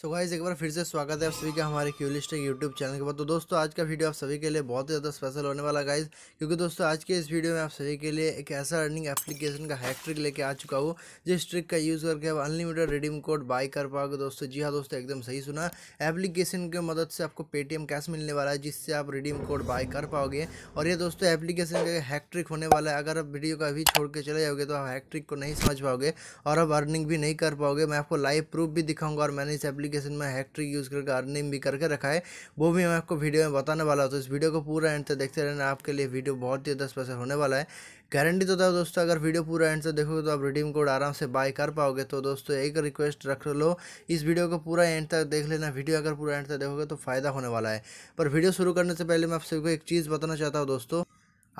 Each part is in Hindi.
सो so एक बार फिर से स्वागत है आप सभी का हमारे क्यूलिस्टिक यूट्यूब चैनल के बाद तो दोस्तों आज का वीडियो आप सभी के लिए बहुत ही ज़्यादा स्पेशल होने वाला गाइज क्योंकि दोस्तों आज के इस वीडियो में आप सभी के लिए एक ऐसा अर्निंग एप्लीकेशन का हैक ट्रिक लेके आ चुका हूँ जिस ट्रिक का यूज़ करके आप अनलिमिटेड रिडीम कोड बाई कर पाओगे दोस्तों जी हाँ दोस्तों एकदम सही सुना एप्लीकेशन की मदद से आपको पेटीएम कैश मिलने वाला है जिससे आप रिडीम कोड बाई कर पाओगे और ये दोस्तों एप्लीकेशन का हैक ट्रिक होने वाला है अगर आप वीडियो का अभी छोड़ के चले जाओगे तो आप हैक ट्रिक को नहीं समझ पाओगे और आप अर्निंग भी नहीं कर पाओगे मैं आपको लाइव प्रूफ भी दिखाऊंगा और मैंने इस एप्लीकेशन में हैक ट्रिक यूज़ करके अर्निंग भी करके रखा है वो भी मैं आपको वीडियो में बताने वाला हूँ तो इस वीडियो को पूरा एंड तक देखते रहना आपके लिए वीडियो बहुत ही दस पैसे होने वाला है गारंटी तो था दोस्तों अगर वीडियो पूरा एंड से देखोगे तो आप रिडीम कोड आराम से बाय कर पाओगे तो दोस्तों एक रिक्वेस्ट रख लो इस वीडियो को पूरा एंड तक देख लेना वीडियो अगर पूरा एंड तक देखोगे तो फ़ायदा होने वाला है पर वीडियो शुरू करने से पहले मैं आप सबको एक चीज़ बताना चाहता हूँ दोस्तों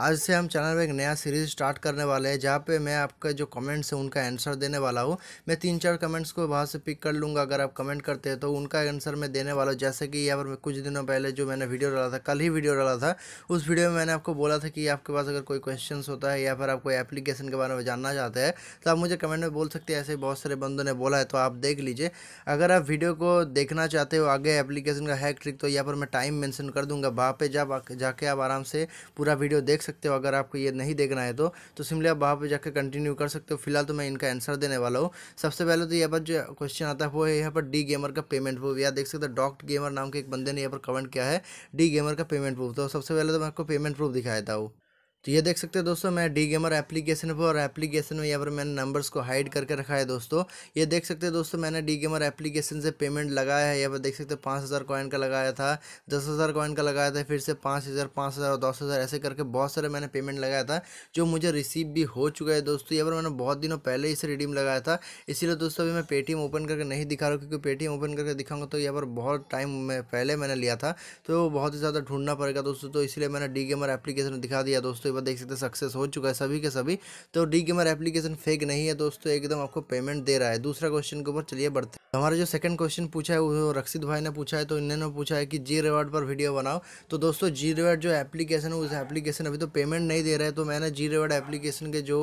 आज से हम चैनल में एक नया सीरीज़ स्टार्ट करने वाले हैं जहाँ पे मैं आपके जो कमेंट्स हैं उनका आंसर देने वाला हूँ मैं तीन चार कमेंट्स को वहाँ से पिक कर लूँगा अगर आप कमेंट करते हैं तो उनका आंसर मैं देने वाला हूँ जैसे कि यहाँ पर मैं कुछ दिनों पहले जो मैंने वीडियो डाला था कल ही वीडियो डाला था उस वीडियो में मैंने आपको बोला था कि आपके पास अगर कोई क्वेश्चन होता है या फिर आप कोई एप्लीकेशन के बारे में जानना चाहते हैं तो आप मुझे कमेंट में बोल सकते हैं ऐसे बहुत सारे बंदों ने बोला है तो आप देख लीजिए अगर आप वीडियो को देखना चाहते हो आगे एप्लीकेशन का हैक ट्रिक तो यहाँ पर मैं टाइम मैंशन कर दूँगा वहाँ पर जाके आप आराम से पूरा वीडियो देख सकते हो अगर आपको ये नहीं देखना है तो तो सिंपली आप वहाँ पर जाकर कंटिन्यू कर सकते हो फिलहाल तो मैं इनका आंसर देने वाला हूँ सबसे पहले तो यहाँ पर जो क्वेश्चन आता है वो है यहाँ पर डी गेमर का पेमेंट प्रूफ या देख सकते हो डॉक्ट गेमर नाम के एक बंदे ने यहाँ पर कमेंट किया है डी गेमर का पेमेंट प्रूफ तो सबसे पहले तो मैं आपको पेमेंट प्रूफ दिखाया था वो तो ये देख सकते हैं दोस्तों मैं डी गेमर एप्लीकेशन पर और एप्लीकेशन में यहाँ पर मैंने नंबर्स को हाइड करके रखा है दोस्तों ये देख सकते हैं दोस्तों मैंने डी गेमर एप्लीकेशन से पेमेंट लगाया है यहाँ पर देख सकते हैं पाँच हज़ार कॉइन का लगाया था दस हज़ार कॉइन का लगाया था फिर से पाँच हज़ार पाँच हज़ार और दस हज़ार ऐसे करके बहुत सारे मैंने पेमेंट लगाया था जो मुझे रिसीव भी हो चुका है दोस्तों यहाँ पर मैंने बहुत दिनों पहले इसे रिडीम लगाया था इसीलिए दोस्तों अभी मैं पेटीएम ओपन करके नहीं दिखा रहा हूँ क्योंकि पेटीएम ओपन करके दिखाऊंगा तो यहाँ पर बहुत टाइम पहले मैंने लिया था तो बहुत ही ज़्यादा ढूंढना पड़ेगा दोस्तों तो इसलिए मैंने डी गेमर एप्लीकेशन दिखा दिया दोस्तों दोस्तों एक बार देख सकते हैं सक्सेस हो चुका है सभी के सभी तो डी गेमर एप्लीकेशन फेक नहीं है दोस्तों एकदम आपको पेमेंट दे रहा है दूसरा क्वेश्चन के ऊपर चलिए बढ़ते हैं हमारा जो सेकंड क्वेश्चन पूछा है वो रक्षित भाई ने पूछा है तो इन्होंने पूछा है कि जी रिवार्ड पर वीडियो बनाओ तो दोस्तों जी रिवार्ड जो एप्लीकेशन है उस एप्लीकेशन अभी तो पेमेंट नहीं दे रहा है तो मैंने जी रिवार्ड एप्लीकेशन के जो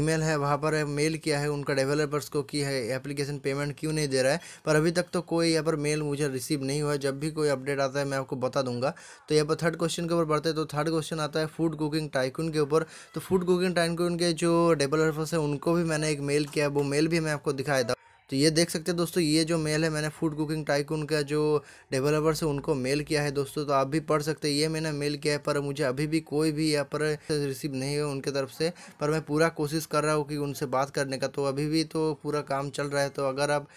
ईमेल है वहाँ पर मेल किया है उनका डेवलपर्स को कि है एप्लीकेशन पेमेंट क्यों नहीं दे रहा है पर अभी तक तो कोई यहाँ पर मेल मुझे रिसीव नहीं हुआ जब भी कोई अपडेट आता है मैं आपको बता दूंगा तो यहाँ पर थर्ड क्वेश्चन के ऊपर बढ़ते तो थर्ड क्वेश्चन आता है फूड कुकिंग गोगिन टाइकून के ऊपर तो फूड कुकिंग टाइकून के जो डेवलपर्स हैं उनको भी मैंने एक मेल किया है वो मेल भी मैं आपको दिखाया था तो ये देख सकते हैं दोस्तों ये जो मेल है मैंने फूड कुकिंग टाइकून का जो डेवलपर है उनको मेल किया है दोस्तों तो आप भी पढ़ सकते हैं ये मैंने मेल किया है पर मुझे अभी भी कोई भी यहाँ पर रिसीव नहीं है उनके तरफ से पर मैं पूरा कोशिश कर रहा हूँ कि उनसे बात करने का तो अभी भी तो पूरा काम चल रहा है तो अगर आप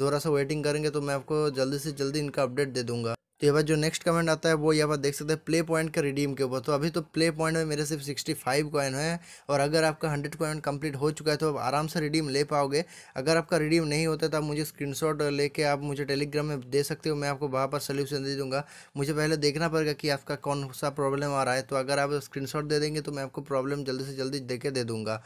थोड़ा सा वेटिंग करेंगे तो मैं आपको जल्दी से जल्दी इनका अपडेट दे दूँगा तो यहाँ बात जो नेक्स्ट कमेंट आता है वो यहाँ पर देख सकते हैं प्ले पॉइंट का रिडीम के ऊपर तो अभी तो प्ले पॉइंट में मेरे सिर्फ सिक्सटी फाइव कॉइन है और अगर आपका हंड्रेड कॉइन कंप्लीट हो चुका है तो आप आराम से रिडीम ले पाओगे अगर आपका रिडीम नहीं होता तो आप मुझे स्क्रीनशॉट लेके आप मुझे टेलीग्राम में दे सकते हो मैं आपको वहाँ पर सोल्यूशन दे दूँगा मुझे पहले देखना पड़ेगा कि आपका कौन सा प्रॉब्लम आ रहा है तो अगर आप स्क्रीन दे देंगे तो मैं आपको प्रॉब्लम जल्दी से जल्दी दे के दे दूँगा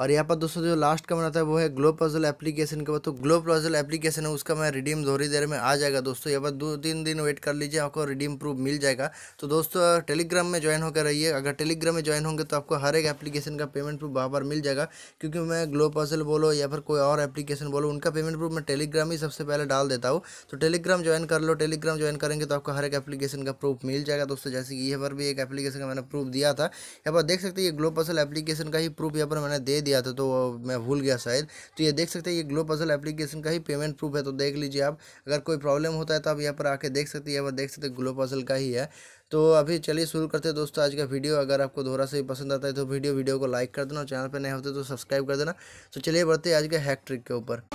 और यहाँ पर दोस्तों जो लास्ट का बनाता है वो है ग्लो पजल एप्लीकेशन के बाद तो ग्लो पजल एप्लीकेशन है उसका मैं रिडीम थोड़ी देर में आ जाएगा दोस्तों यहाँ पर दो तीन दिन वेट कर लीजिए आपको रिडीम प्रूफ मिल जाएगा तो दोस्तों टेलीग्राम में ज्वाइन होकर रहिए अगर टेलीग्राम में ज्वाइन होंगे तो आपको हर एक एप्लीकेशन का पेमेंट प्रूफ वहाँ पर मिल जाएगा क्योंकि मैं ग्लो पजल बोलो या फिर कोई और एप्लीकेशन बोलो उनका पेमेंट प्रूफ मैं टेलीग्राम ही सबसे पहले डाल देता हूँ तो टेलीग्राम ज्वाइन कर लो टेलीग्राम ज्वाइन करेंगे तो आपको हर एक एप्लीकेशन का प्रूफ मिल जाएगा दोस्तों जैसे कि यहाँ पर भी एक एप्लीकेशन का मैंने प्रूफ दिया था यहाँ पर देख सकते हैं ये ग्लो पजल एप्लीकेशन का ही प्रूफ यहाँ पर मैंने दे दिया था तो मैं भूल गया शायद तो ये देख सकते हैं ये ग्लो पजल एप्लीकेशन का ही पेमेंट प्रूफ है तो देख लीजिए आप अगर कोई प्रॉब्लम होता है तो आप यहाँ पर आके देख सकते हैं यहाँ पर देख सकते ग्लो पजल का ही है तो अभी चलिए शुरू करते हैं दोस्तों आज का वीडियो अगर आपको दोहरा से पसंद आता है तो वीडियो वीडियो को लाइक कर देना और चैनल पर नए होते तो सब्सक्राइब कर देना तो चलिए बढ़ते हैं आज के हैक ट्रिक के ऊपर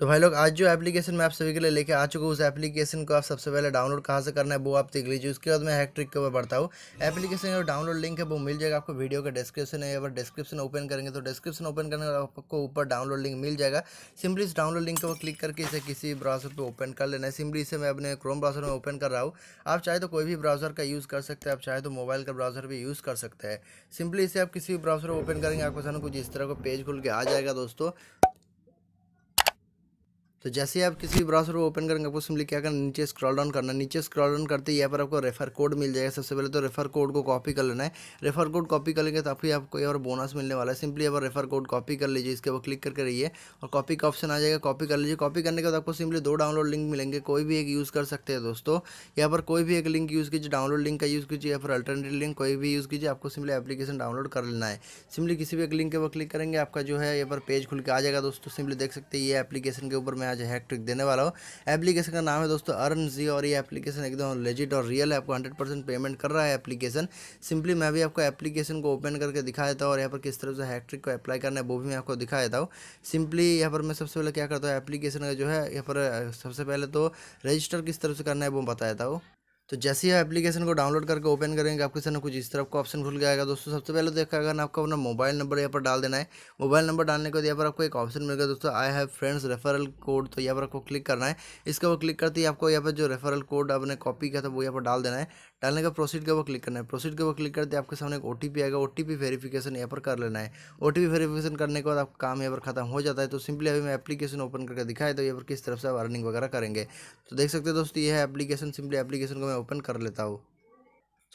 तो भाई लोग आज जो एप्लीकेशन मैं आप सभी के लिए लेके आ चुका हूँ उस एप्लीकेशन को आप सबसे पहले डाउनलोड कहाँ से करना है वो आप देख लीजिए उसके बाद मैं हैक ट्रिक के ऊपर बढ़ता हूँ एप्लीकेशन का डाउनलोड लिंक है वो मिल जाएगा आपको वीडियो का डिस्क्रिप्शन है अगर डिस्क्रिप्शन ओपन करेंगे तो डिस्क्रिप्शन ओपन करने का आपको ऊपर डाउनलोड लिंक मिल जाएगा सिंपली इस डाउनलोड लिंक को क्लिक करके इसे किसी ब्राउजर पर ओपन कर लेना है सिंपली इसे मैं अपने क्रोम ब्राउजर में ओपन कर रहा हूँ आप चाहे तो कोई भी ब्राउजर का यूज़ कर सकते हैं आप चाहे तो मोबाइल का ब्राउजर भी यूज़ कर सकते हैं सिंपली इसे आप किसी भी ब्राउजर ओपन करेंगे आपके सामने कुछ इस तरह का पेज खुल के आ जाएगा दोस्तों तो जैसे ही आप किसी भी ब्राउजर को ओपन करेंगे आपको सिंपली क्या करना नीचे स्क्रॉल डाउन करना नीचे स्क्रॉल डाउन करते ही यहाँ पर आपको रेफर कोड मिल जाएगा सबसे पहले तो रेफर कोड को कॉपी कर लेना है रेफर कोड कॉपी कर लेंगे तो आपको यहाँ पर बोनस मिलने वाला है सिंपली यहाँ रेफर कोड कॉपी कर लीजिए इसके ऊपर क्लिक करके रहिए और कॉपी का ऑप्शन आ जाएगा कॉपी कर लीजिए कॉपी करने के बाद आपको सिंपली दो डाउनलोड लिंक मिलेंगे कोई भी एक यूज़ कर सकते हैं दोस्तों यहाँ पर कोई भी एक लिंक यूज़ कीजिए डाउनलोड लिंक का यूज़ कीजिए या फिर अल्टरनेटिव लिंक कोई भी यूज़ कीजिए आपको सिंपली एप्लीकेशन डाउनलोड कर लेना है सिंपली किसी भी एक लिंक के ऊपर क्लिक करेंगे आपका जो है यहाँ पर पेज खुल के आ जाएगा दोस्तों सिंपली देख सकते हैं ये एप्लीकेशन के ऊपर मैं आज हैक ट्रिक देने वाला हूँ एप्लीकेशन का नाम है दोस्तों अर्न जी और ये एप्लीकेशन एकदम लेजिट और रियल है आपको हंड्रेड परसेंट पेमेंट कर रहा है एप्लीकेशन सिंपली मैं भी आपको एप्लीकेशन को ओपन करके दिखा देता हूँ और यहाँ पर किस तरह से हैक ट्रिक को अप्लाई करना है वो भी मैं आपको दिखा देता हूँ सिंपली यहाँ पर मैं सबसे पहले क्या करता हूँ एप्लीकेशन का जो है यहाँ पर सबसे पहले तो रजिस्टर किस तरह से करना है वो बता देता हूँ तो जैसे ही आप एप्लीकेशन को डाउनलोड करके ओपन करेंगे आपके सामने कुछ इस तरफ का ऑप्शन खुल जाएगा दोस्तों सबसे पहले देखा अगर आपका अपना मोबाइल नंबर यहाँ पर डाल देना है मोबाइल नंबर डालने के बाद यहाँ पर आपको एक ऑप्शन मिलेगा दोस्तों I have friends referral code तो यहाँ पर आपको क्लिक करना है इसका वो क्लिक करते ही आपको यहाँ पर जो रेफरल कोड आपने कॉपी किया था वो यहाँ पर डाल देना है डालने का प्रोसीड का वो क्लिक करना है प्रोसीड के वो क्लिक करते आपके सामने एक ओ आएगा ओ वेरीफिकेशन यहाँ पर कर लेना है ओ वेरीफिकेशन करने के बाद आपका काम यहाँ पर खत्म हो जाता है तो सिंपली अभी मैं एप्लीकेशन ओपन करके दिखाए तो यहाँ पर किस तरफ से आप अर्निंग वगैरह करेंगे तो देख सकते हैं दोस्तों ये है एप्लीकेशन सिंपली एप्लीकेशन को मैं ओपन कर लेता हूँ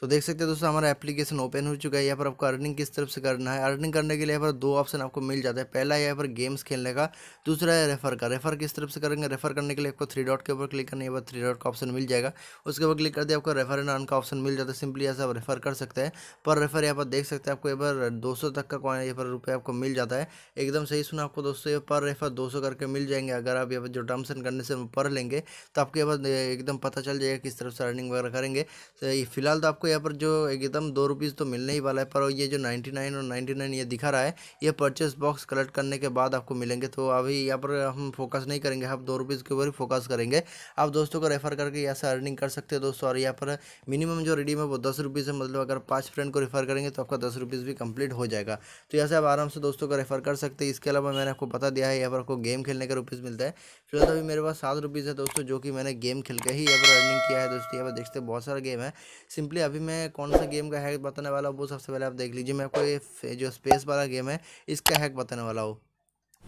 तो देख सकते हैं दोस्तों हमारा एप्लीकेशन ओपन हो चुका है यहाँ पर आपको अर्निंग किस तरफ से करना है अर्निंग करने के लिए यहाँ पर दो ऑप्शन आपको मिल जाता है पहला यहाँ पर गेम्स खेलने का दूसरा है रेफर का रेफर किस तरफ से करेंगे रेफर करने के लिए आपको थ्री डॉट के ऊपर क्लिक करना है पर थ्री डॉट का ऑप्शन मिल जाएगा उसके ऊपर क्लिक कर दिया आपको रेफर एंड अर्न का ऑप्शन मिल जाता है सिंपली यहाँ से आप रेफर कर सकते हैं पर रेफर यहाँ पर देख सकते हैं आपको यहाँ पर दो तक का कॉइन यहाँ पर रुपये आपको मिल जाता है एकदम सही सुना आपको दोस्तों पर रेफर दो करके मिल जाएंगे अगर आप यहाँ पर जो टर्म्स एंड से पढ़ लेंगे तो आपको यहाँ पर एकदम पता चल जाएगा किस तरफ से अर्निंग वगैरह करेंगे फिलहाल तो आपको आपको यहाँ पर जो एकदम दो रुपीज़ तो मिलने ही वाला है पर ये जो नाइन्टी नाइन और नाइन्टी नाइन ये दिखा रहा है ये परचेस बॉक्स कलेक्ट करने के बाद आपको मिलेंगे तो अभी यहाँ पर हम फोकस नहीं करेंगे आप दो रुपीज़ के ऊपर ही फोकस करेंगे आप दोस्तों को रेफ़र करके यहाँ से अर्निंग कर सकते हैं दोस्तों और यहाँ पर मिनिमम जो रेडीम है वो दस रुपीज़ है मतलब अगर पाँच फ्रेंड को रेफ़र करेंगे तो आपका दस रुपीज़ भी कंप्लीट हो जाएगा तो यहाँ से आप आराम से दोस्तों को रेफ़र कर सकते हैं इसके अलावा मैंने आपको बता दिया है यहाँ पर आपको गेम खेलने का रुपीज़ मिलता है फिलहाल तो अभी मेरे पास सात रुपीज़ है दोस्तों जो कि मैंने गेम खेल के ही अगर अर्निंग किया है दोस्तों यहाँ पर देखते हैं बहुत सारा गेम है सिंपली अभी मैं कौन सा गेम का हैक बताने वाला हूँ वो सबसे पहले आप देख लीजिए मैं आपको ये जो स्पेस वाला गेम है इसका हैक बताने वाला हूँ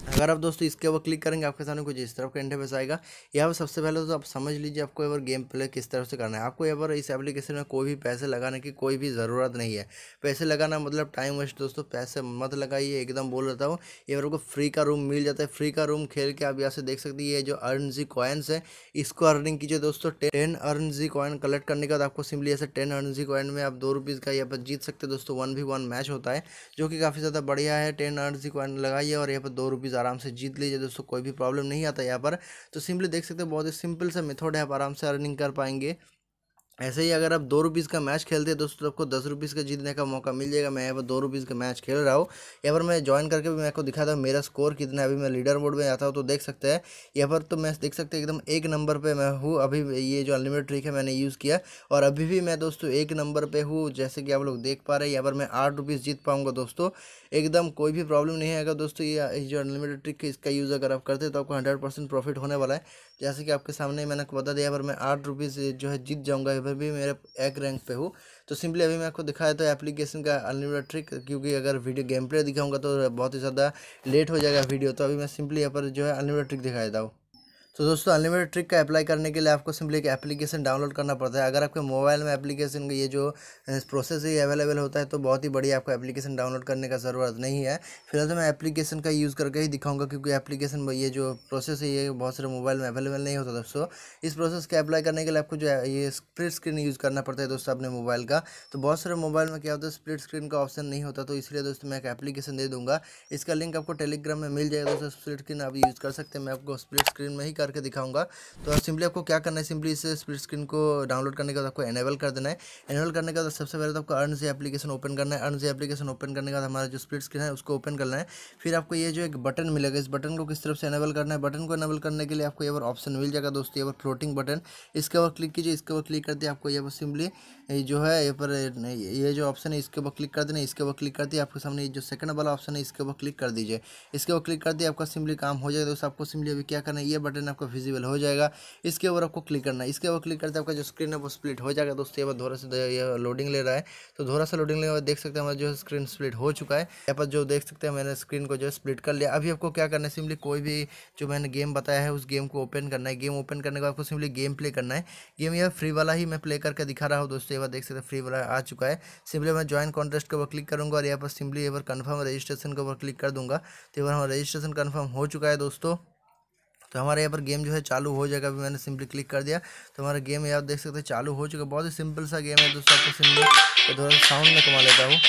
अगर आप दोस्तों इसके ऊपर क्लिक करेंगे आपके सामने कुछ इस तरफ का इंटरफेस आएगा यहाँ पर सबसे पहले तो आप समझ लीजिए आपको यहाँ पर गेम प्ले किस तरह से करना है आपको यहाँ पर इस एप्लीकेशन में कोई भी पैसे लगाने की कोई भी ज़रूरत नहीं है पैसे लगाना मतलब टाइम वेस्ट दोस्तों पैसे मत लगाइए एकदम बोल रहता हूँ ये मेरे को फ्री का रूम मिल जाता है फ्री का रूम खेल के आप यहाँ से देख सकते हैं ये जो अर्न जी कॉइन्स है इसको अर्निंग कीजिए दोस्तों ten earn G coin collect करने के बाद आपको सिंपली ऐसे टेन अर्न जी कॉइन में आप दो रुपीज़ का यहाँ पर जीत सकते दोस्तों वन वी वन मैच होता है जो कि काफ़ी ज़्यादा बढ़िया है टेन अर्न जी कॉइन लगाइए और यहाँ पर दो रुपीज़ रुपीज़ आराम से जीत लीजिए दोस्तों कोई भी प्रॉब्लम नहीं आता यहाँ पर तो सिंपली देख सकते हैं बहुत ही सिंपल सा मेथड है आप आराम से अर्निंग कर पाएंगे ऐसे ही अगर आप दो रुपीज़ का मैच खेलते हैं दोस्तों आपको दस रुपीज़ का जीतने का मौका मिल जाएगा मैं यहाँ पर दो रुपीज़ का मैच खेल रहा हूँ यहाँ पर मैं ज्वाइन करके भी मैं आपको दिखाता हूँ मेरा स्कोर कितना है अभी मैं लीडर बोर्ड में आता हूँ तो देख सकते हैं यहाँ पर तो मैं देख सकते हैं एकदम एक नंबर पर मैं हूँ अभी ये जो अनलिमिटेड ट्रिक है मैंने यूज़ किया और अभी भी मैं दोस्तों एक नंबर पर हूँ जैसे कि आप लोग देख पा रहे हैं यहाँ पर मैं आठ जीत पाऊँगा दोस्तों एकदम कोई भी प्रॉब्लम नहीं आएगा दोस्तों ये जो अनलिमिटेड ट्रिक है इसका यूज़ अगर आप करते हैं तो आपको हंड्रेड परसेंट प्रॉफिट होने वाला है जैसे कि आपके सामने मैंने आपको बता दिया अगर मैं आठ रुपीज़ जो है जीत जाऊँगा अभी भी मेरे एक रैंक पे हूँ तो सिंपली अभी मैं आपको दिखाया था तो एप्लीकेशन का अनलिमिटेड ट्रिक क्योंकि अगर वीडियो गेम प्ले दिखाऊँगा तो बहुत ही ज़्यादा लेट हो जाएगा वीडियो तो अभी मैं सिंपली यहाँ पर जो है अनलिमिटेड ट्रिक दिखाया था तो दोस्तों अनलिमिटेड ट्रिक का अप्लाई करने के लिए आपको सिंपली एक एप्लीकेशन डाउनलोड करना पड़ता है अगर आपके मोबाइल में एप्लीकेशन का ये जो प्रोसेस है अवेलेबल होता है तो बहुत ही बढ़िया आपको एप्लीकेशन डाउनलोड करने का ज़रूरत नहीं है फिलहाल तो मैं एप्लीकेशन का यूज़ करके ही दिखाऊंगा क्योंकि एप्लीकेशन ये जो प्रोसेस है ये बहुत सारे मोबाइल में अवेलेबल नहीं होता दोस्तों इस प्रोसेस के अप्लाई करने के लिए आपको जो ये स्प्लिट स्क्रीन यूज़ करना पड़ता है दोस्तों अपने मोबाइल का तो बहुत सारे मोबाइल में क्या होता है स्प्लिट स्क्रीन का ऑप्शन नहीं होता तो इसलिए दोस्तों मैं एक एप्लीकेशन दे दूँगा इसका लिंक आपको टेलीग्राम में मिल जाएगा दोस्तों स्प्लिट स्क्रीन आप यूज़ कर सकते हैं मैं आपको स्प्लिट स्क्रीन में ही कर करके दिखाऊंगा तो सिंपली आपको क्या करना है सिंपली इस स्प्लिट स्क्रीन को डाउनलोड करने के बाद आपको एनेबल कर देना है एनेबल करने के बाद सबसे पहले तो आपको अर्न से एप्लीकेशन ओपन करना है अर्न से एप्लीकेशन ओपन करने के बाद हमारा जो स्प्लिट स्क्रीन है उसको ओपन करना है फिर आपको ये जो एक बटन मिलेगा इस बटन को किस तरफ से एनेबल करना है बटन को एनेबल करने के लिए आपको ये बार ऑप्शन मिल जाएगा दोस्तों ये बार फ्लोटिंग बटन इसके ऊपर क्लिक कीजिए इसके ऊपर क्लिक कर दिया आपको ये पर सिंपली जो है ये पर ये जो ऑप्शन है इसके ऊपर क्लिक कर देना इसके ऊपर क्लिक कर दिया आपके सामने जो सेकंड वाला ऑप्शन है इसके ऊपर क्लिक कर दीजिए इसके ऊपर क्लिक कर दिया आपका सिंपली काम हो जाएगा दोस्तों आपको सिंपली अभी क्या करना है ये बटन ऑप्शन आपका विजिबल हो जाएगा इसके ऊपर आपको क्लिक करना है इसके ऊपर क्लिक करते आपका जो स्क्रीन है वो स्प्लिट हो जाएगा दोस्तों ये बार धोरा सा ये लोडिंग ले रहा है तो धोरा सा लोडिंग लेने देख सकते हैं हमारा जो स्क्रीन स्प्लिट हो चुका है यहाँ पर जो देख सकते हैं मैंने स्क्रीन को जो है स्प्लिट कर लिया अभी आपको क्या करना है सिंपली कोई भी जो मैंने गेम बताया है उस गेम को ओपन करना है गेम ओपन करने के बाद आपको सिंपली गेम प्ले करना है गेम यह फ्री वाला ही मैं प्ले करके दिखा रहा हूँ दोस्तों ये बार देख सकते हैं फ्री वाला आ चुका है सिंपली मैं ज्वाइन कॉन्टेस्ट के ऊपर क्लिक करूँगा और यहाँ पर सिंपली ये बार कन्फर्म रजिस्ट्रेशन के ऊपर क्लिक कर दूँगा तो ये बार हमारा रजिस्ट्रेशन कन्फर्म हो चुका है दोस्तों तो हमारे यहाँ पर गेम जो है चालू हो जाएगा अभी मैंने सिंपली क्लिक कर दिया तो हमारा गेम आप देख सकते हैं चालू हो चुका बहुत ही सिंपल सा गेम है दोस्तों आपको सिंपल थोड़ा साउंड में कमा लेता हूँ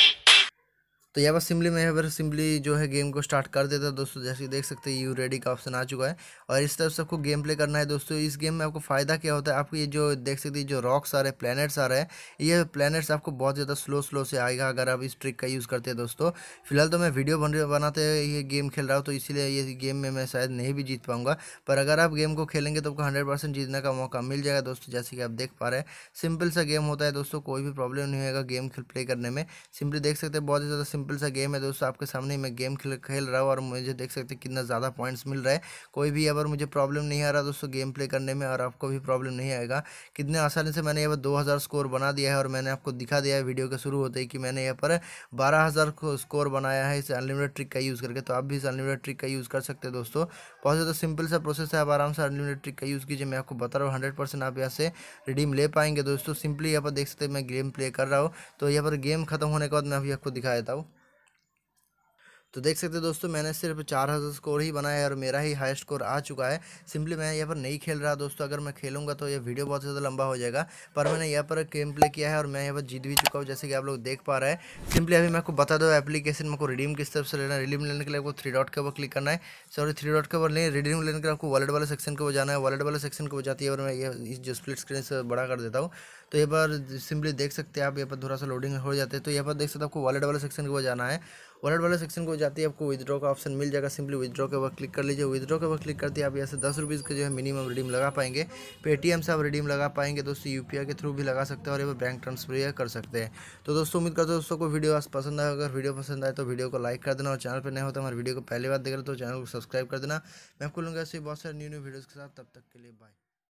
तो यहाँ पर सिंपली मैं यहाँ पर सिंपली जो है गेम को स्टार्ट कर देता दोस्तों जैसे देख सकते हैं यू रेडी का ऑप्शन आ चुका है और इस तरफ से आपको गेम प्ले करना है दोस्तों इस गेम में आपको फ़ायदा क्या होता है आपको ये जो देख सकते हैं जो रॉक्स आ रहे हैं प्लानट्स आ रहे हैं ये प्लानट्स आपको बहुत ज़्यादा स्लो स्लो से आएगा अगर आप इस ट्रिक का यूज़ करते हैं दोस्तों फिलहाल तो मैं वीडियो बन बनाते ये गेम खेल रहा हूँ तो इसीलिए ये गेम में मैं शायद नहीं भी जीत पाऊँगा पर अगर आप गेम को खेलेंगे तो आपको हंड्रेड जीतने का मौका मिल जाएगा दोस्तों जैसे कि आप देख पा रहे हैं सिंपल सा गेम होता है दोस्तों कोई भी प्रॉब्लम नहीं होगा गेम प्ले करने में सिंपली देख सकते हैं बहुत ज़्यादा सिंपल सा गेम है दोस्तों आपके सामने मैं गेम खेल खेल रहा हूँ और मुझे देख सकते हैं कितना ज़्यादा पॉइंट्स मिल रहा है कोई भी अगर मुझे प्रॉब्लम नहीं आ रहा दोस्तों गेम प्ले करने में और आपको भी प्रॉब्लम नहीं आएगा कितने आसानी से मैंने यहाँ पर दो स्कोर बना दिया है और मैंने आपको दिखा दिया है वीडियो के शुरू होते ही कि मैंने यहाँ पर बारह स्कोर बनाया है इस अनलिमिटेड ट्रिक का यूज़ करके तो आप भी इस अनलिमिटेड ट्रिक का यूज़ कर सकते हैं दोस्तों बहुत ज़्यादा सिंपल सा प्रोसेस है आप आराम से अनलिमिटेड ट्रिक का यूज़ कीजिए मैं आपको बता रहा हूँ हंड्रेड आप यहाँ से रिडीम ले पाएंगे दोस्तों सिंपली यहाँ पर देख सकते हैं मैं गेम प्ले कर रहा हूँ तो यहाँ पर गेम खत्म होने के बाद मैं अभी आपको दिखा देता हूँ तो देख सकते हैं दोस्तों मैंने सिर्फ चार हज़ार स्कोर ही बनाया है और मेरा ही हाईएस्ट स्कोर आ चुका है सिंपली मैं यहाँ पर नहीं खेल रहा दोस्तों अगर मैं खेलूँगा तो ये वीडियो बहुत ज़्यादा लंबा हो जाएगा पर मैंने यहाँ पर गेम प्ले किया है और मैं यहाँ पर जीत भी चुका हूँ जैसे कि आप लोग देख पा रहे हैं सिंपली अभी मैं आपको बता दो एप्लीकेशन मेरे को रिडीम किस तरफ से लेना है रिडीम लेने के लिए आपको थ्री डॉट के ऊपर क्लिक करना है सॉरी थ्री डॉट के ऊपर नहीं रिडीम लेने के लिए आपको वॉलेट वाले सेक्शन को जाना है वॉलेट वाले सेक्शन को जाती है और मैं ये जो स्प्लिट स्क्रीन से बड़ा कर देता हूँ तो यहाँ पर सिंपली देख सकते हैं आप यहाँ पर थोड़ा सा लोडिंग हो जाते हैं तो यहाँ पर देख सकते हैं आपको वॉलेट वाले सेक्शन को जाना है वॉलेट वाले सेक्शन को जाते है आपको विदड्रॉ का ऑप्शन मिल जाएगा सिंपली विदड्रो के ऊपर क्लिक कर लीजिए विद्रॉ के ऊपर क्लिक करते ही आप यहाँ से दस रुपीज़ का जो है मिनिमम रिडीम लगा पाएंगे पेटीएम से आप रिडीम लगा पाएंगे दोस्तों यू के थ्रू भी लगा सकते हैं और ये बैंक ट्रांसफर कर सकते हैं तो दोस्तों उम्मीद करते दोस्तों को वीडियो आज पसंद आए अगर वीडियो पसंद आए तो वीडियो को लाइक कर देना और चैनल पर नहीं हो तो हमारे वीडियो को पहली बार देख रहे तो चैनल को सब्सक्राइब कर देना मैं आपको लूँगा ऐसे बहुत सारे न्यू न्यू वीडियोज़ के साथ तब तक के लिए बाय